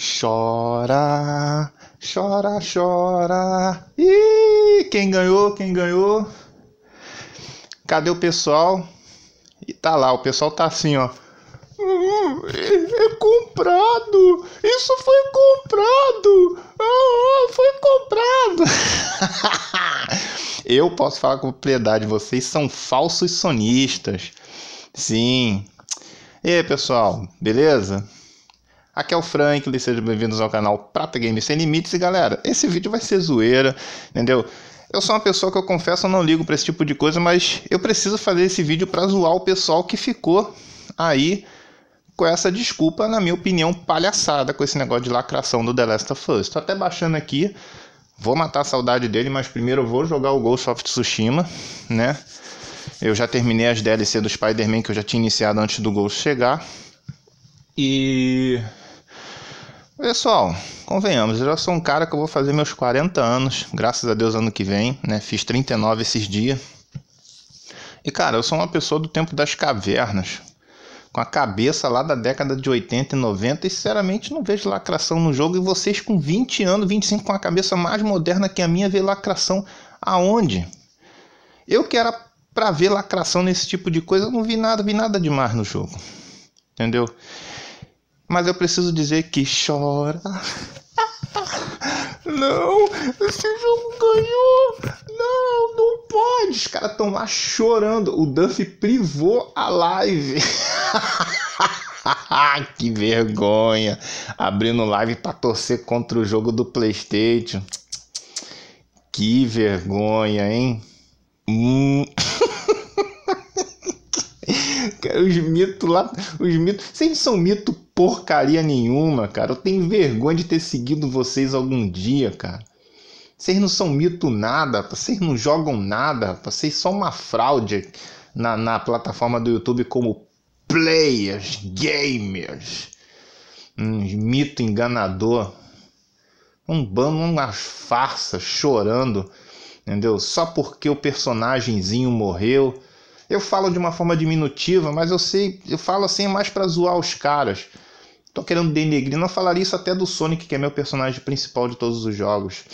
Chora, chora, chora. E quem ganhou? Quem ganhou? Cadê o pessoal? E tá lá, o pessoal tá assim, ó. Uhum, é, é comprado! Isso foi comprado! Uhum, foi comprado! Eu posso falar com propriedade, vocês são falsos sonistas. Sim. E aí, pessoal, beleza? Aqui é o Franklin, sejam bem-vindos ao canal Prata Games Sem Limites. E galera, esse vídeo vai ser zoeira, entendeu? Eu sou uma pessoa que eu confesso, eu não ligo para esse tipo de coisa, mas eu preciso fazer esse vídeo para zoar o pessoal que ficou aí com essa desculpa, na minha opinião, palhaçada com esse negócio de lacração do The Last of Us. Tô até baixando aqui, vou matar a saudade dele, mas primeiro eu vou jogar o Ghost of Tsushima, né? Eu já terminei as DLC do Spider-Man que eu já tinha iniciado antes do Ghost chegar. E Pessoal, convenhamos, eu já sou um cara que eu vou fazer meus 40 anos, graças a Deus ano que vem, né? Fiz 39 esses dias. E cara, eu sou uma pessoa do tempo das cavernas, com a cabeça lá da década de 80 e 90, e sinceramente não vejo lacração no jogo. E vocês com 20 anos, 25, com a cabeça mais moderna que a minha, vê lacração aonde? Eu que era pra ver lacração nesse tipo de coisa, eu não vi nada, vi nada demais no jogo. Entendeu? Mas eu preciso dizer que chora. não, esse jogo ganhou! Não, não pode! Os caras estão lá chorando. O Duff privou a live. que vergonha! Abrindo live para torcer contra o jogo do PlayStation. Que vergonha, hein? Hum. Cara, os mitos lá, os mitos, vocês são mito porcaria nenhuma, cara. Eu tenho vergonha de ter seguido vocês algum dia, cara. Vocês não são mito nada, vocês não jogam nada, vocês são uma fraude na, na plataforma do YouTube como players, gamers. Um mito enganador. Um bando, uma farsa, chorando, entendeu? Só porque o personagemzinho morreu eu falo de uma forma diminutiva, mas eu sei, eu falo assim mais para zoar os caras. Tô querendo denegrir, não falaria isso até do Sonic, que é meu personagem principal de todos os jogos.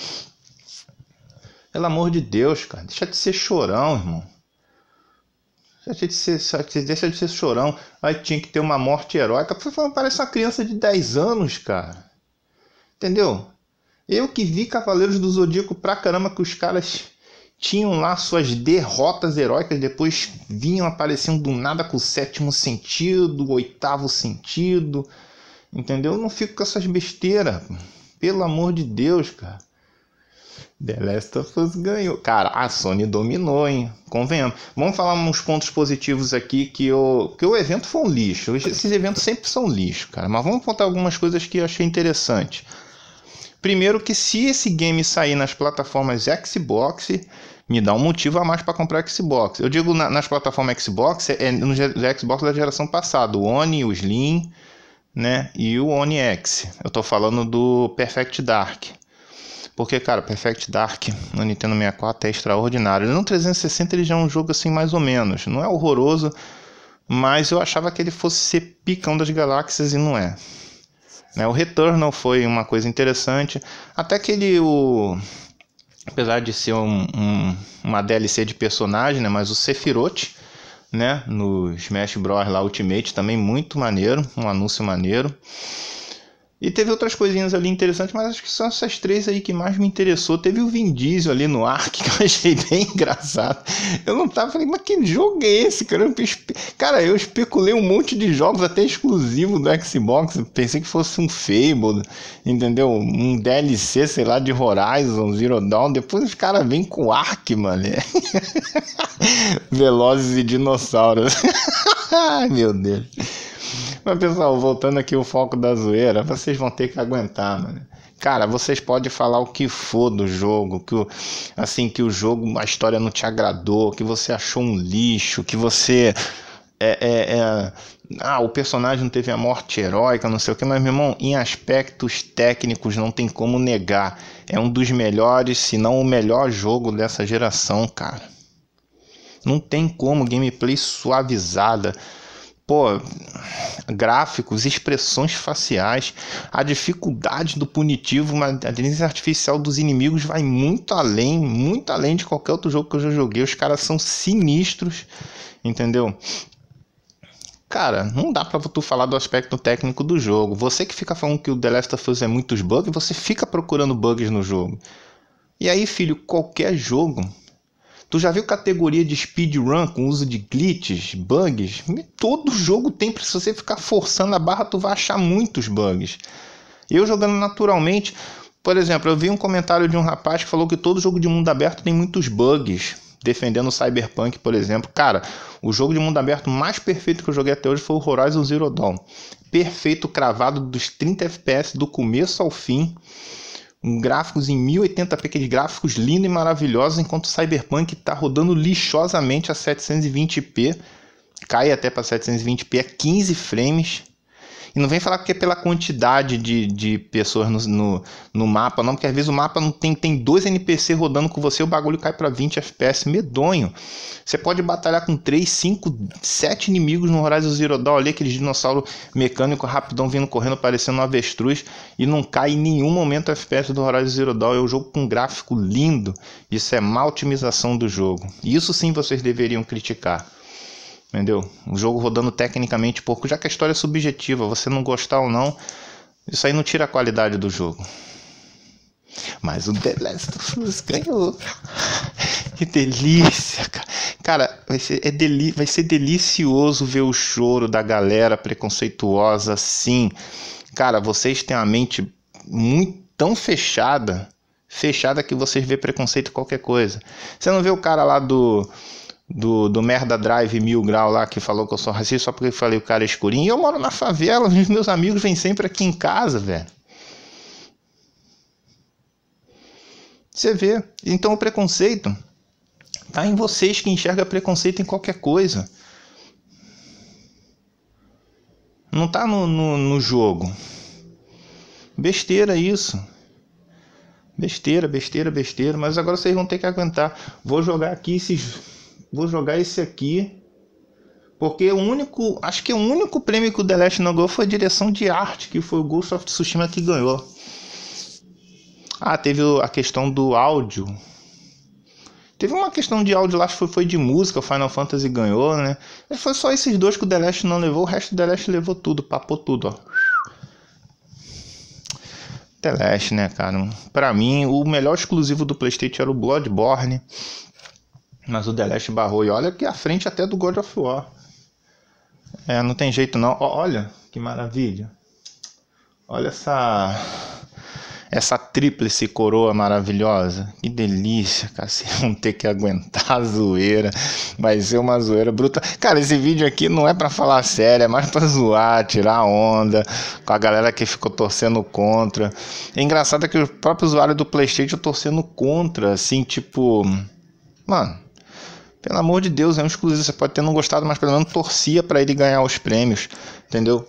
Pelo amor de Deus, cara, deixa de ser chorão, irmão. Deixa de ser, deixa de ser chorão. Aí tinha que ter uma morte heróica. Parece uma criança de 10 anos, cara. Entendeu? Eu que vi Cavaleiros do Zodíaco pra caramba que os caras tinham lá suas derrotas heróicas, depois vinham aparecendo do nada com o sétimo sentido, o oitavo sentido, entendeu? Eu não fico com essas besteiras, pelo amor de Deus, cara. The Last of Us ganhou. Cara, a Sony dominou, hein? Convenhamos. Vamos falar uns pontos positivos aqui que o que o evento foi um lixo. Esses eventos sempre são lixo, cara. Mas vamos contar algumas coisas que eu achei interessante. Primeiro que se esse game sair nas plataformas Xbox, me dá um motivo a mais para comprar Xbox. Eu digo na, nas plataformas Xbox, é, é no é Xbox da geração passada, o One, o Slim, né, e o One X. Eu estou falando do Perfect Dark. Porque, cara, Perfect Dark no Nintendo 64 é extraordinário. No 360 ele já é um jogo assim mais ou menos, não é horroroso, mas eu achava que ele fosse ser picão das galáxias e não é. Né? O Returnal foi uma coisa interessante, até que ele, o... apesar de ser um, um, uma DLC de personagem, né? mas o Sephiroth, né? no Smash Bros. lá Ultimate, também muito maneiro, um anúncio maneiro. E teve outras coisinhas ali interessantes, mas acho que são essas três aí que mais me interessou. Teve o Vin Diesel ali no ar, que eu achei bem engraçado. Eu não tava, falei, mas que jogo é esse, cara? Eu, cara, eu especulei um monte de jogos, até exclusivo do Xbox. Pensei que fosse um Fable, entendeu? Um DLC, sei lá, de Horizon, Zero Dawn. Depois os caras vêm com Ark, mano. Velozes e dinossauros. Ai, meu Deus. Mas, pessoal, voltando aqui o foco da zoeira, vocês vão ter que aguentar, mano. Cara, vocês podem falar o que for do jogo, que o, assim, que o jogo, a história não te agradou, que você achou um lixo, que você é, é, é, ah, o personagem não teve a morte heróica, não sei o que, mas meu irmão, em aspectos técnicos não tem como negar. É um dos melhores, se não o melhor jogo dessa geração, cara. Não tem como gameplay suavizada pô, gráficos, expressões faciais, a dificuldade do punitivo, mas a inteligência artificial dos inimigos vai muito além, muito além de qualquer outro jogo que eu já joguei. Os caras são sinistros, entendeu? Cara, não dá pra tu falar do aspecto técnico do jogo. Você que fica falando que o The Last of Us é muitos bugs, você fica procurando bugs no jogo. E aí, filho, qualquer jogo Tu já viu categoria de speedrun com uso de glitches, bugs? Todo jogo tem, se você ficar forçando a barra, tu vai achar muitos bugs. Eu jogando naturalmente, por exemplo, eu vi um comentário de um rapaz que falou que todo jogo de mundo aberto tem muitos bugs, defendendo o Cyberpunk, por exemplo. Cara, o jogo de mundo aberto mais perfeito que eu joguei até hoje foi o Horizon Zero Dawn. Perfeito, cravado dos 30 FPS do começo ao fim gráficos em 1080p, aqueles gráficos lindos e maravilhosos, enquanto o Cyberpunk está rodando lixosamente a 720p, cai até para 720p a 15 frames e não vem falar que é pela quantidade de, de pessoas no, no, no, mapa, não, porque às vezes o mapa não tem, tem dois NPC rodando com você, o bagulho cai para 20 FPS, medonho. Você pode batalhar com 3, 5, 7 inimigos no Horizon Zero Dawn ali, aqueles dinossauro mecânico rapidão vindo correndo, parecendo um avestruz, e não cai em nenhum momento o FPS do Horizon Zero Dawn. É um jogo com gráfico lindo, isso é má otimização do jogo. Isso sim vocês deveriam criticar entendeu? O jogo rodando tecnicamente pouco, já que a história é subjetiva, você não gostar ou não, isso aí não tira a qualidade do jogo. Mas o The Last of Us ganhou. Que delícia, cara. Cara, vai ser, é deli vai ser delicioso ver o choro da galera preconceituosa, assim. Cara, vocês têm a mente muito tão fechada, fechada que vocês vê preconceito em qualquer coisa. Você não vê o cara lá do do, do Merda Drive Mil Grau lá, que falou que eu sou racista só porque falei o cara é escurinho. E eu moro na favela, os meus amigos vêm sempre aqui em casa, velho. Você vê. Então o preconceito tá em vocês que enxerga preconceito em qualquer coisa. Não tá no, no, no jogo. Besteira isso. Besteira, besteira, besteira. Mas agora vocês vão ter que aguentar. Vou jogar aqui esses Vou jogar esse aqui. Porque o único. Acho que o único prêmio que o The Last não ganhou foi a direção de arte, que foi o Ghost of Tsushima que ganhou. Ah, teve a questão do áudio. Teve uma questão de áudio lá, acho que foi de música, o Final Fantasy ganhou, né? Mas foi só esses dois que o The Last não levou, o resto do The Last levou tudo, papou tudo, ó. The Last, né, cara? Pra mim, o melhor exclusivo do PlayStation era o Bloodborne. Mas o The Last barrou. E olha que a frente até do God of War. É, não tem jeito não. olha que maravilha. Olha essa essa tríplice coroa maravilhosa. Que delícia, cara. Vocês vão ter que aguentar a zoeira. Vai ser uma zoeira bruta. Cara, esse vídeo aqui não é para falar sério, é mais pra zoar, tirar onda com a galera que ficou torcendo contra. É engraçado que o próprio usuário do PlayStation torcendo contra, assim, tipo. Mano, pelo amor de Deus, é um exclusivo. Você pode ter não gostado, mas pelo menos torcia para ele ganhar os prêmios, entendeu?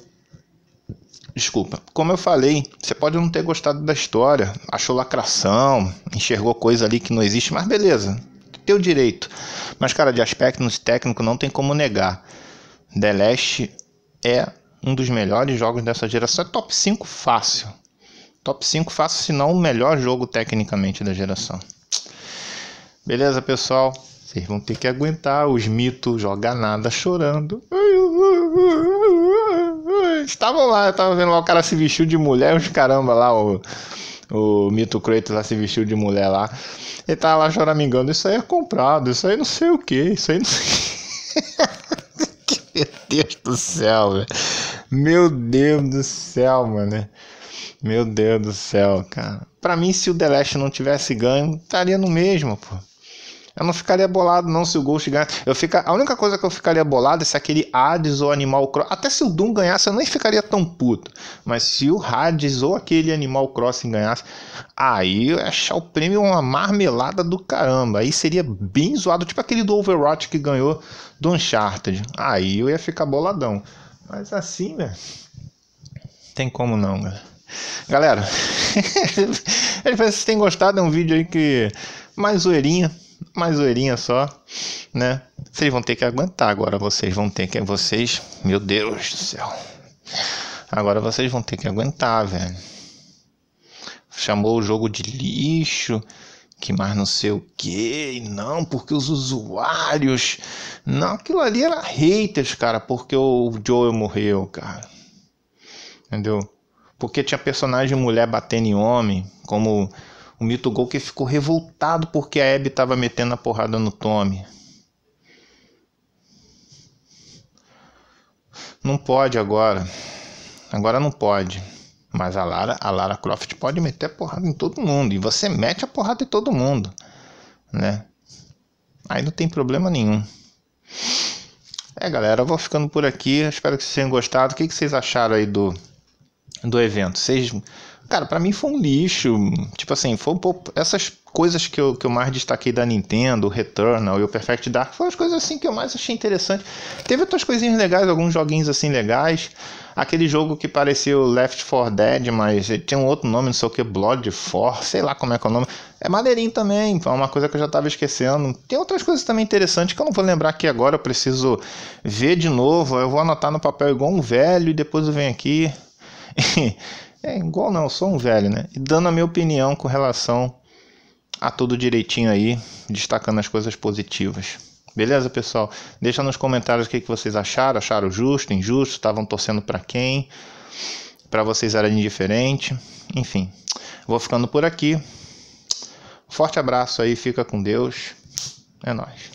Desculpa. Como eu falei, você pode não ter gostado da história, achou lacração, enxergou coisa ali que não existe, mas beleza, teu direito. Mas, cara, de aspecto e técnico não tem como negar. The Last é um dos melhores jogos dessa geração. É top 5 fácil. Top 5 fácil, se não o melhor jogo tecnicamente da geração. Beleza, pessoal? Vocês vão ter que aguentar os mitos jogar nada chorando. Estavam lá, eu tava vendo lá o cara se vestiu de mulher, uns caramba lá, o, o mito Kratos lá se vestiu de mulher lá. Ele tava tá lá choramingando, isso aí é comprado, isso aí não sei o que, isso aí não sei. Meu Deus do céu, velho. Meu Deus do céu, mano. Meu Deus do céu, cara. Pra mim, se o The Last não tivesse ganho, estaria no mesmo, pô. Eu não ficaria bolado, não, se o Ghost ganhar. Eu fica... A única coisa que eu ficaria bolado é se aquele Hades ou Animal Cross. Até se o Doom ganhasse, eu nem ficaria tão puto. Mas se o Hades ou aquele Animal Crossing ganhasse, aí eu ia achar o prêmio uma marmelada do caramba. Aí seria bem zoado, tipo aquele do Overwatch que ganhou do Uncharted. Aí eu ia ficar boladão. Mas assim, velho. Né? Tem como não, né? galera. Galera, espero que vocês tenham gostado. É um vídeo aí que mais zoeirinha mais zoeirinha só, né? Vocês vão ter que aguentar agora, vocês vão ter que. Vocês. Meu Deus do céu. Agora vocês vão ter que aguentar, velho. Chamou o jogo de lixo, que mais não sei o que, não, porque os usuários. Não, aquilo ali era haters, cara, porque o Joel morreu, cara. Entendeu? Porque tinha personagem mulher batendo em homem, como o Mito Gol que ficou revoltado porque a Abby estava metendo a porrada no Tommy. Não pode agora. Agora não pode. Mas a Lara, a Lara Croft pode meter a porrada em todo mundo. E você mete a porrada em todo mundo. Né? Aí não tem problema nenhum. É, galera, eu vou ficando por aqui. Espero que vocês tenham gostado. O que, que vocês acharam aí do, do evento? Vocês Cara, para mim foi um lixo. Tipo assim, foi um pouco. Essas coisas que eu, que eu mais destaquei da Nintendo, o Returnal e o Perfect Dark, foram as coisas assim que eu mais achei interessante. Teve outras coisinhas legais, alguns joguinhos assim legais. Aquele jogo que parecia o Left 4 Dead, mas tinha um outro nome, não sei o que, Blood 4, sei lá como é que é o nome. É maneirinho também, é uma coisa que eu já tava esquecendo. Tem outras coisas também interessantes que eu não vou lembrar aqui agora, eu preciso ver de novo. Eu vou anotar no papel igual um velho e depois eu venho aqui É, igual não, eu sou um velho, né? E dando a minha opinião com relação a tudo direitinho aí, destacando as coisas positivas. Beleza, pessoal? Deixa nos comentários o que, que vocês acharam, acharam justo, injusto, estavam torcendo para quem, para vocês era indiferente, enfim. Vou ficando por aqui. Forte abraço aí, fica com Deus. É nós.